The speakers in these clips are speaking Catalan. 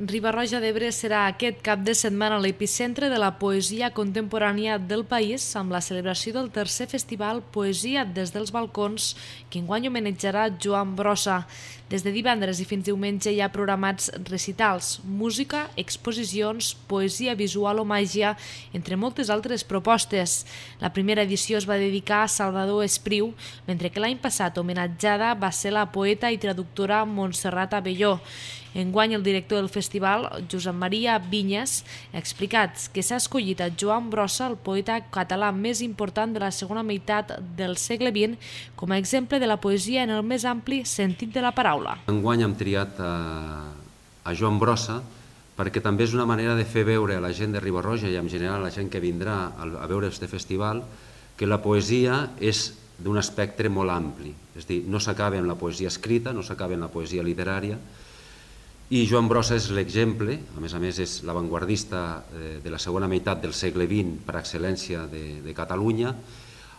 Ribarroja d'Ebre serà aquest cap de setmana l'epicentre de la poesia contemporània del país amb la celebració del tercer festival Poesia des dels balcons que enguany homenatjarà Joan Brossa. Des de divendres i fins diumenge hi ha programats recitals, música, exposicions, poesia visual o màgia, entre moltes altres propostes. La primera edició es va dedicar a Salvador Espriu, mentre que l'any passat homenatjada va ser la poeta i traductora Montserrat Abelló. Enguany el director del festival, Josep Maria Vinyes, ha explicat que s'ha escollit a Joan Brossa, el poeta català més important de la segona meitat del segle XX, com a exemple de la poesia en el més ampli sentit de la paraula. Enguany hem triat a, eh, a Joan Brossa, perquè també és una manera de fer veure a la gent de Ribarroja i en general a la gent que vindrà a veure este festival que la poesia és d'un espectre molt ampli, és a dir, no s'acaba amb la poesia escrita, no s'acaba amb la poesia literària, i Joan Brossa és l'exemple, a més a més és l'avantguardista eh, de la segona meitat del segle XX per excel·lència de, de Catalunya,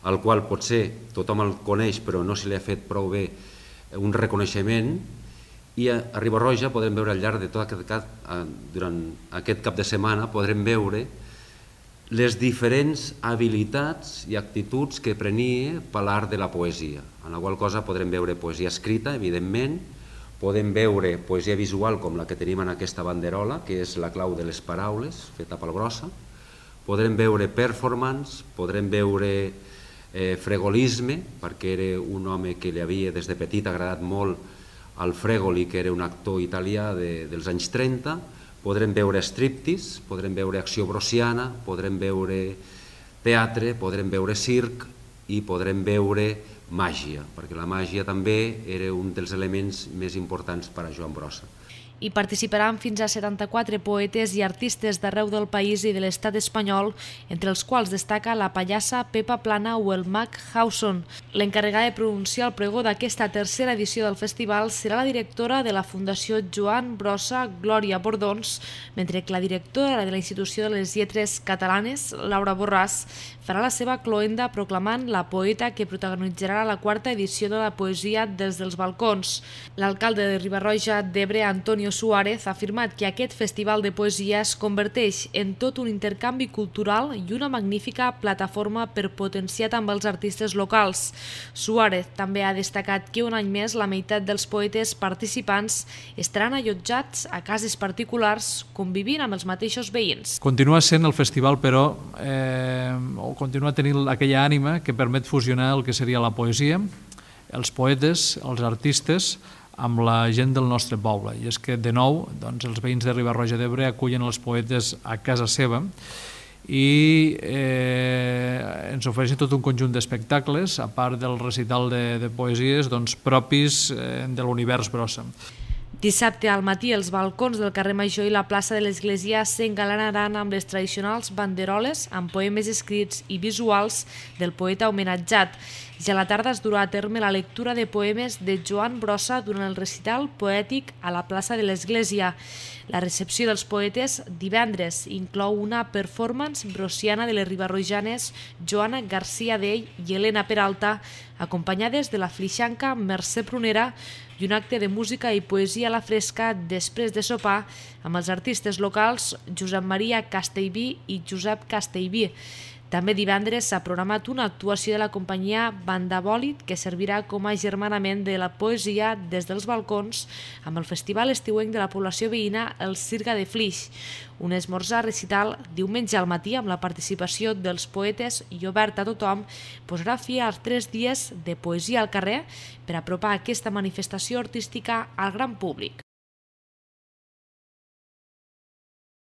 al qual potser tothom el coneix però no se li ha fet prou bé eh, un reconeixement i a, Ribarroja podrem veure al llarg de tot aquest cap, durant aquest cap de setmana podrem veure les diferents habilitats i actituds que prenia per l'art de la poesia, en la qual cosa podrem veure poesia escrita, evidentment, podem veure poesia visual com la que tenim en aquesta banderola, que és la clau de les paraules, feta pel grossa, podrem veure performance, podrem veure eh, fregolisme, perquè era un home que li havia des de petit agradat molt al Fregoli, que era un actor italià de, dels anys 30, podrem veure striptease, podrem veure acció brossiana, podrem veure teatre, podrem veure circ i podrem veure màgia, perquè la màgia també era un dels elements més importants per a Joan Brossa. Hi participaran fins a 74 poetes i artistes d'arreu del país i de l'estat espanyol, entre els quals destaca la pallassa Pepa Plana o el Mac Hauson. L'encarregada de pronunciar el pregó d'aquesta tercera edició del festival serà la directora de la Fundació Joan Brossa Glòria Bordons, mentre que la directora de la Institució de les Lletres Catalanes, Laura Borràs, farà la seva cloenda proclamant la poeta que protagonitzarà la quarta edició de la poesia des dels balcons. L'alcalde de Ribarroja d'Ebre, Antonio Suárez ha afirmat que aquest festival de poesia es converteix en tot un intercanvi cultural i una magnífica plataforma per potenciar també els artistes locals. Suárez també ha destacat que un any més la meitat dels poetes participants estaran allotjats a cases particulars convivint amb els mateixos veïns. Continua sent el festival, però, eh, o continua tenint aquella ànima que permet fusionar el que seria la poesia, els poetes, els artistes, amb la gent del nostre poble. I és que, de nou, doncs, els veïns de Ribarroja d'Ebre acullen els poetes a casa seva i eh, ens ofereixen tot un conjunt d'espectacles, a part del recital de, de poesies doncs, propis eh, de l'univers brossa. Dissabte al matí els balcons del carrer Major i la plaça de l'Església s'engalanaran amb les tradicionals banderoles amb poemes escrits i visuals del poeta homenatjat. Ja a la tarda es durà a terme la lectura de poemes de Joan Brossa durant el recital poètic a la plaça de l'Església. La recepció dels poetes divendres inclou una performance brossiana de les ribarrojanes Joana García Dell i Helena Peralta acompanyades de la flixanca Mercè Prunera i un acte de música i poesia a la fresca després de sopar amb els artistes locals Josep Maria Castellví i Josep Castellví. També divendres s'ha programat una actuació de la companyia Bandabòlit que servirà com a germanament de la poesia des dels balcons amb el Festival Estiuenc de la Població Veïna El Cirga de Flix, un esmorzar recital diumenge al matí amb la participació dels poetes i obert a tothom posarà fi als tres dies de poesia al carrer per apropar aquesta manifestació artística al gran públic.